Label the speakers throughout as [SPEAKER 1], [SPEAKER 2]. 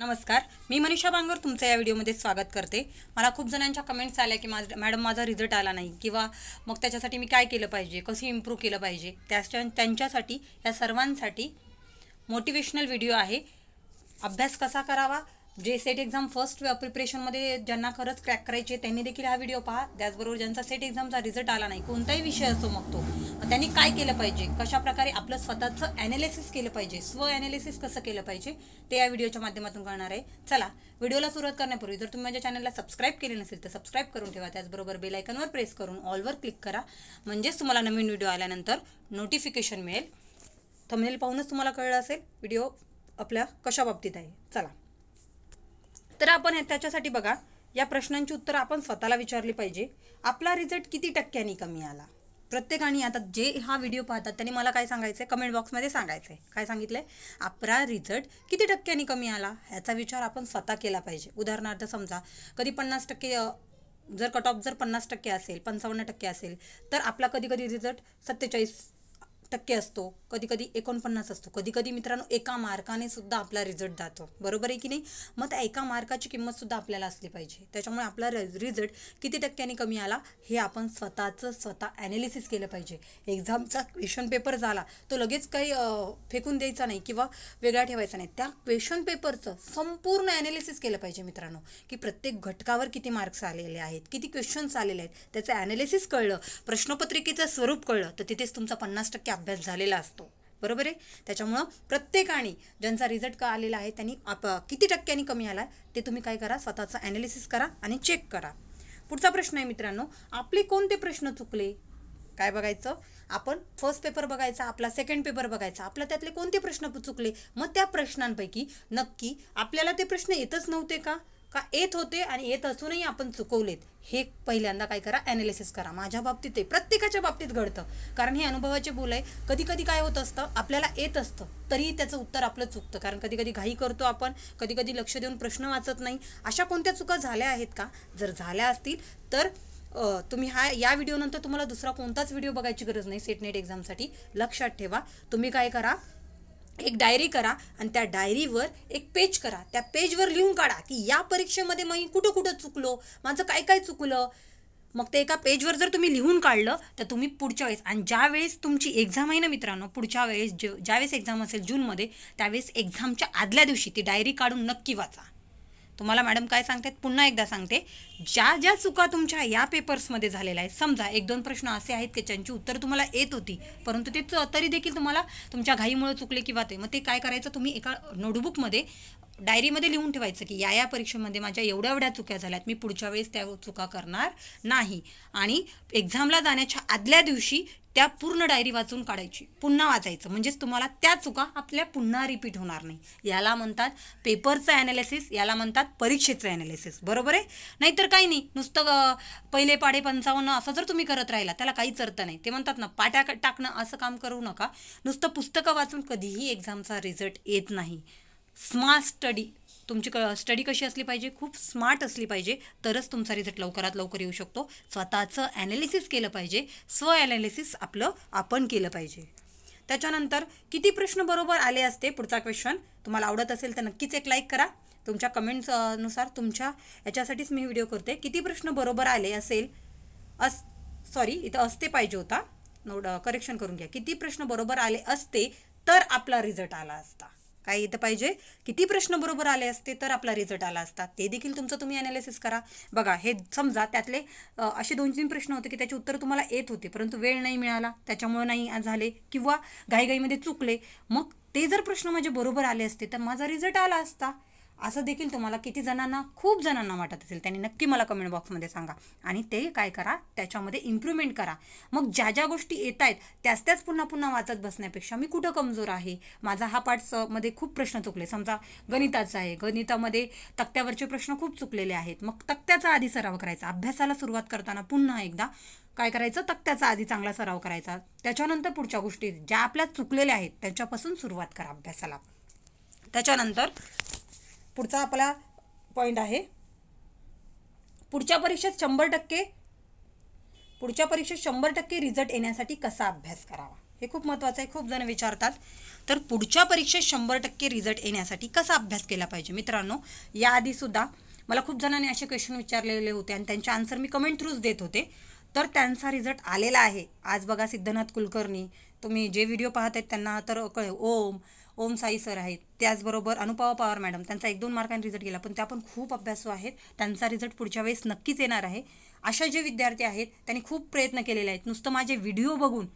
[SPEAKER 1] नमस्कार मी मनीषा बांगर तुमचं या व्हिडिओमध्ये स्वागत करते मला खूप जणांच्या कमेंट्स आल्या की माझं मॅडम माझा रिझल्ट आला नाही किंवा मग त्याच्यासाठी मी काय केलं पाहिजे कसं इम्प्रूव्ह केलं पाहिजे त्याच्या त्यांच्यासाठी या सर्वांसाठी मोटिवेशनल व्हिडिओ आहे अभ्यास कसा करावा जे सेट एक्झाम फर्स्ट प्रिपरेशनमध्ये ज्यांना खरंच क्रॅक करायचे त्यांनी देखील हा व्हिडिओ पहा त्याचबरोबर ज्यांचा सेट एक्झामचा रिझल्ट आला नाही कोणताही विषय असो मग तो त्यांनी काय केलं पाहिजे कशा प्रकारे आपलं स्वतःचं ॲनालिसिस केलं पाहिजे स्व ॲनालिसिस कसं केलं पाहिजे ते या व्हिडिओच्या माध्यमातून करणार आहे चला व्हिडिओला सुरुवात करण्यापूर्वी जर तुम्ही माझ्या चॅनलला सबस्क्राईब केले नसेल तर सबस्क्राईब करून ठेवा त्याचबरोबर बेलायकनवर प्रेस करून ऑलवर क्लिक करा म्हणजेच तुम्हाला नवीन व्हिडिओ आल्यानंतर नोटिफिकेशन मिळेल थंबनेल पाहूनच तुम्हाला कळलं असेल व्हिडिओ आपल्या कशा बाबतीत आहे चला तर आपण त्याच्यासाठी बघा या प्रश्नांची उत्तरं आपण स्वतःला विचारली पाहिजे आपला रिझल्ट किती टक्क्यांनी कमी आला प्रत्येकाने आता जे हा व्हिडिओ पाहतात त्यांनी मला काय सांगायचं आहे कमेंट बॉक्समध्ये सांगायचं आहे काय सांगितलं आहे आपला रिझल्ट किती टक्क्यांनी कमी आला ह्याचा विचार आपण स्वतः केला पाहिजे उदाहरणार्थ समजा कधी पन्नास टक्के जर कट ऑफ जर पन्नास टक्के असेल पंचावन्न टक्के असेल तर आपला कधी कधी रिझल्ट सत्तेचाळीस टक्के असतो कधी कधी एकोणपन्नास असतो कधी कधी मित्रांनो एका मार्काने सुद्धा आपला रिझल्ट जातो बरोबर आहे की नाही मग त्या एका मार्काची किंमत सुद्धा आपल्याला असली पाहिजे त्याच्यामुळे आपला रिझल्ट किती टक्क्यांनी कमी आला हे आपण स्वतःचं स्वतः ॲनालिसिस केलं पाहिजे एक्झामचा क्वेश्चन पेपर झाला तो लगेच काही फेकून द्यायचा नाही किंवा वेगळा ठेवायचा नाही त्या क्वेश्चन पेपरचं संपूर्ण ॲनालिसिस केलं पाहिजे मित्रांनो की प्रत्येक घटकावर किती मार्क्स आलेले आहेत किती क्वेश्चन्स आलेले आहेत त्याचं ॲनालिसिस कळलं प्रश्नपत्रिकेचं स्वरूप कळलं तर तिथेच तुमचा पन्नास टक्के अभ्यास झालेला असतो बरोबर आहे त्याच्यामुळं प्रत्येकाने ज्यांचा रिझल्ट का आलेला आहे त्यांनी आप किती टक्क्यांनी कमी आला आहे ते तुम्ही काय करा स्वतःचं ॲनालिसिस करा आणि चेक करा पुढचा प्रश्न आहे मित्रांनो आपले कोणते प्रश्न चुकले काय बघायचं आपण फर्स्ट पेपर बघायचा आपला सेकंड पेपर बघायचा आपला त्यातले कोणते प्रश्न चुकले मग त्या प्रश्नांपैकी नक्की आपल्याला ते प्रश्न येतच नव्हते का का येत होते आणि येत असूनही आपण चुकवलेत हे पहिल्यांदा काय करा ॲनालिसिस करा माझ्या बाबतीत ते प्रत्येकाच्या बाबतीत घडतं कारण हे अनुभवाचे बोल आहे कधी कधी काय होत असतं आपल्याला येत असतं तरीही त्याचं उत्तर आपलं चुकतं कारण कधी कधी घाई करतो आपण कधी कधी लक्ष देऊन प्रश्न वाचत नाही अशा कोणत्या चुका झाल्या आहेत का जर झाल्या असतील तर तुम्ही हा या व्हिडिओनंतर तुम्हाला दुसरा कोणताच व्हिडिओ बघायची गरज नाही सेट नेट एक्झामसाठी लक्षात ठेवा तुम्ही काय करा एक डायरी करा आणि त्या डायरीवर एक पेज करा त्या पेजवर लिहून काढा की या परीक्षेमध्ये मी कुठं कुठं चुकलो माझं काय काय चुकलं मग ते एका पेजवर जर तुम्ही लिहून काढलं तर तुम्ही पुढच्या वेळेस आणि ज्या वेळेस तुमची एक्झाम आहे ना मित्रांनो पुढच्या वेळेस जे ज्यावेळेस एक्झाम असेल जूनमध्ये त्यावेळेस एक्झामच्या आदल्या दिवशी ती डायरी काढून नक्की वाचा तुम्हाला मॅडम काय सांगतात पुन्हा एकदा सांगते ज्या ज्या चुका तुमच्या या पेपर्समध्ये झालेल्या आहेत समजा एक दोन प्रश्न असे आहेत की ज्यांची उत्तर तुम्हाला येत होती परंतु ते तरी देखील तुम्हाला तुमच्या घाईमुळे चुकले किंवा ते मग ते काय करायचं तुम्ही एका नोटबुकमध्ये डायरीमध्ये लिहून ठेवायचं की या या परीक्षेमध्ये माझ्या एवढ्या एवढ्या चुक्या झाल्यात मी पुढच्या वेळेस त्या चुका करणार नाही आणि एक्झामला जाण्याच्या आदल्या दिवशी त्या पूर्ण डायरी वाचून काढायची पुन्हा वाचायचं म्हणजेच तुम्हाला त्या चुका आपल्या पुन्हा रिपीट होणार नाही याला म्हणतात पेपरचं ॲनालिसिस याला म्हणतात परीक्षेचं ॲनालिसिस बरोबर आहे नाहीतर काही नाही नुसतं पहिले पाडे पंचावन्न असं जर तुम्ही करत राहिला त्याला काहीच अर्थ नाही ते म्हणतात ना पाट्या टाकणं असं काम करू नका नुसतं पुस्तकं वाचून कधीही एक्झामचा रिझल्ट येत नाही स्मार्ट स्टडी तुमची क स्टडी कशी असली पाहिजे खूप स्मार्ट असली पाहिजे तरच तुमचा रिझल्ट लवकरात लवकर येऊ शकतो स्वतःचं ॲनालिसिस केलं पाहिजे स्व ॲनालिसिस आपलं आपण केलं पाहिजे त्याच्यानंतर किती प्रश्न बरोबर आले असते पुढचा क्वेश्चन तुम्हाला आवडत असेल तर नक्कीच एक लाईक करा तुमच्या कमेंट्स नुसार तुमच्या याच्यासाठीच मी व्हिडिओ करते किती प्रश्न बरोबर आले असेल अस सॉरी इथं असते पाहिजे होता नोड करेक्शन करून घ्या किती प्रश्न बरोबर आले असते तर आपला रिझल्ट आला असता काय येतं पाहिजे किती प्रश्न बरोबर आले असते तर आपला रिझल्ट आला असता ते देखील तुमचं तुम्ही अनालिसिस करा बघा हे समजा त्यातले असे दोन तीन प्रश्न होते की त्याचे उत्तर तुम्हाला येत होते परंतु वेळ नाही मिळाला त्याच्यामुळे नाही झाले किंवा घाईघाईमध्ये चुकले मग ते जर प्रश्न माझे बरोबर आले असते तर माझा रिझल्ट आला असता असं देखील तुम्हाला किती जणांना खूप जणांना वाटत असेल त्यांनी नक्की मला कमेंट बॉक्समध्ये सांगा आणि ते काय करा त्याच्यामध्ये इम्प्रूव्हमेंट करा मग ज्या ज्या गोष्टी येत आहेत त्याच त्याच पुन्हा पुन्हा वाचत बसण्यापेक्षा मी कुठं कमजोर आहे माझा हा मध्ये खूप प्रश्न चुकले समजा गणिताचा आहे गणितामध्ये तक्त्यावरचे प्रश्न खूप चुकलेले आहेत मग तक्त्याचा आधी सराव करायचा अभ्यासाला सुरुवात करताना पुन्हा एकदा काय करायचं तक्त्याचा आधी चांगला सराव करायचा त्याच्यानंतर पुढच्या गोष्टी ज्या आपल्या चुकलेल्या आहेत त्याच्यापासून सुरुवात करा अभ्यासाला त्याच्यानंतर पुढचा आपला पॉईंट आहे पुढच्या परीक्षेत शंभर टक्के पुढच्या परीक्षेत शंभर टक्के रिझल्ट येण्यासाठी कसा अभ्यास करावा हे खूप महत्त्वाचं आहे खूप जण विचारतात तर पुढच्या परीक्षेत शंभर टक्के रिझल्ट येण्यासाठी कसा अभ्यास केला पाहिजे मित्रांनो याआधीसुद्धा मला खूप जणांनी असे क्वेश्चन विचारलेले होते आणि त्यांचे आन्सर मी कमेंट थ्रूच देत होते तर त्यांचा रिझल्ट आलेला आहे आज बघा सिद्धनाथ कुलकर्णी तुम्ही जे व्हिडिओ पाहत आहेत त्यांना तर कळ ओम ओम साई सर आहेत त्याचबरोबर अनुपा पवार मॅडम त्यांचा एक दोन मार्कांनी रिझल्ट गेला पण त्या पण खूप अभ्यासू आहेत त्यांचा रिझल्ट पुढच्या वेळेस नक्कीच येणार आहे अशा जे विद्यार्थी आहेत त्यांनी खूप प्रयत्न केलेले आहेत नुसतं माझे व्हिडिओ बघून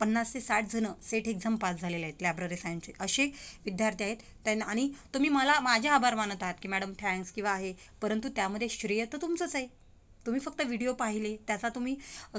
[SPEAKER 1] पन्नास ते साठ जणं सेट एक्झाम पास झालेले आहेत लायब्ररी सायन्सचे असे विद्यार्थी आहेत त्यांना आणि तुम्ही मला माझे आभार मानत आहात की मॅडम थँक्स किंवा आहे परंतु त्यामध्ये श्रेय तर तुमचंच आहे तुम्ही फक्त व्हिडिओ पाहिले त्याचा तुम्ही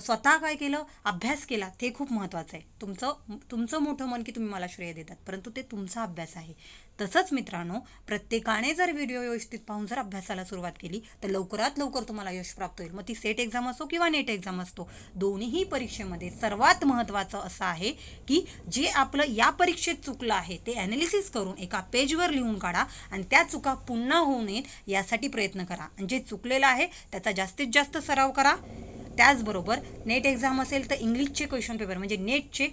[SPEAKER 1] स्वतः काय केलं अभ्यास केला ते खूप महत्त्वाचं आहे तुमचं तुमचं मोठं मन की तुम्ही मला श्रेय देतात परंतु ते तुमचा अभ्यास आहे तसंच मित्रांनो प्रत्येकाने जर व्हिडिओ व्यवस्थित पाहून जर अभ्यासाला सुरुवात केली तर लवकरात लवकर तुम्हाला यश प्राप्त होईल मग ती सेट एक्झाम असो किंवा नेट एक्झाम असतो दोन्हीही परीक्षेमध्ये सर्वात महत्त्वाचं असं आहे की जे आपलं या परीक्षेत चुकलं आहे ते ॲनालिसिस करून एका पेजवर लिहून काढा आणि त्या चुका पुन्हा होऊ नयेत यासाठी प्रयत्न करा आणि जे चुकलेलं आहे त्याचा जास्तीत जास्त सराव करा त्याचबरोबर नेट एक्झाम असेल तर इंग्लिशचे क्वेश्चन पेपर म्हणजे नेटचे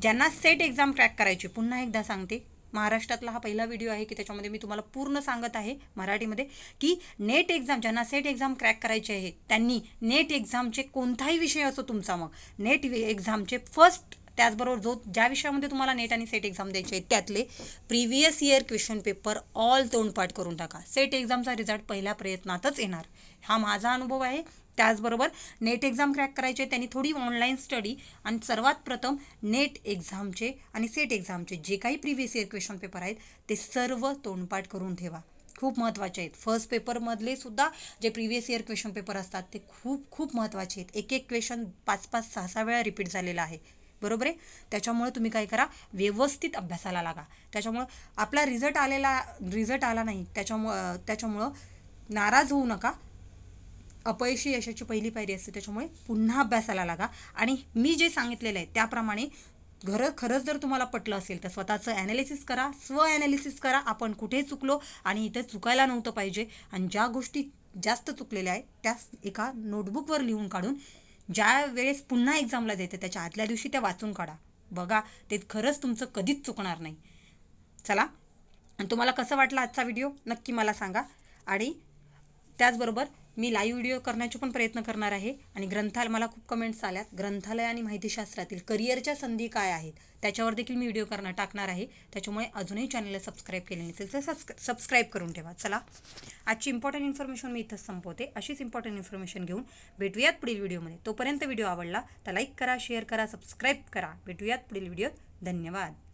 [SPEAKER 1] ज्यांना सेट एक्झाम क्रॅक करायची पुन्हा एकदा सांगते महाराष्ट्रातला हा पहिला व्हिडिओ आहे की त्याच्यामध्ये मी तुम्हाला पूर्ण सांगत आहे मराठीमध्ये की नेट एक्झाम ज्यांना सेट एक्झाम क्रॅक करायची आहे त्यांनी नेट एक्झामचे कोणताही विषय असो तुमचा मग नेट एक्झामचे फर्स्ट त्याचबरोबर जो ज्या विषयामध्ये तुम्हाला नेट आणि सेट एक्झाम द्यायचे आहेत त्यातले previous year question paper all तोंडपाठ करून टाका सेट एक्झामचा रिझल्ट पहिल्या प्रयत्नातच येणार हा माझा अनुभव आहे त्याचबरोबर नेट एक्झाम क्रॅक करायचे त्यांनी थोडी ऑनलाईन स्टडी आणि सर्वात प्रथम नेट एक्झामचे आणि सेट एक्झामचे जे काही प्रिव्हियस इयर क्वेश्चन पेपर आहेत ते सर्व तोंडपाठ करून ठेवा खूप महत्त्वाचे आहेत फर्स्ट पेपरमधले सुद्धा जे प्रिव्हियस इयर क्वेश्चन पेपर असतात ते खूप खूप महत्त्वाचे आहेत एक एक क्वेश्चन पाच पाच सहा सहा वेळा रिपीट झालेला आहे बरोबर आहे त्याच्यामुळे तुम्ही काय करा व्यवस्थित अभ्यासाला लागा त्याच्यामुळं आपला रिझल्ट आलेला रिझल्ट आला नाही त्याच्यामुळं त्याच्यामुळं नाराज होऊ नका अपयशी यशाची पहिली पायरी असते त्याच्यामुळे पुन्हा अभ्यासाला लागा आणि मी जे सांगितलेलं आहे त्याप्रमाणे घर खरंच जर तुम्हाला पटलं असेल तर स्वतःचं ॲनालिसिस करा स्व ॲनालिसिस करा आपण कुठे चुकलो आणि इथं चुकायला नव्हतं पाहिजे आणि ज्या गोष्टी जास्त चुकलेल्या आहेत त्या एका नोटबुकवर लिहून काढून ज्या वेळेस पुन्हा एक्झामला देते त्याच्या आदल्या दिवशी ते वाचून काढा बघा ते खरंच तुमचं कधीच चुकणार नाही चला आणि तुम्हाला कसं वाटलं आजचा व्हिडिओ नक्की मला सांगा आणि त्याचबरोबर मी लाईव्ह व्हिडिओ करण्याचे पण प्रयत्न करणार आहे आणि ग्रंथालय मला खूप कमेंट्स आल्यात ग्रंथालय आणि माहितीशास्त्रातील करिअरच्या संधी काय आहेत त्याच्यावर देखील मी व्हिडिओ करणार टाकणार आहे त्याच्यामुळे अजूनही चॅनलला सबस्क्राईब केले नसेल तर सबस्क्राईब करून ठेवा चला आजची इम्पॉर्टंट इन्फॉर्मेशन मी इथंच संपवते अशीच इम्पॉर्टंट इन्फॉर्मेशन घेऊन भेटूयात पुढील व्हिडिओमध्ये तोपर्यंत व्हिडिओ आवडला तर लाईक करा शेअर करा सबस्क्राईब करा भेटूयात पुढील व्हिडिओत धन्यवाद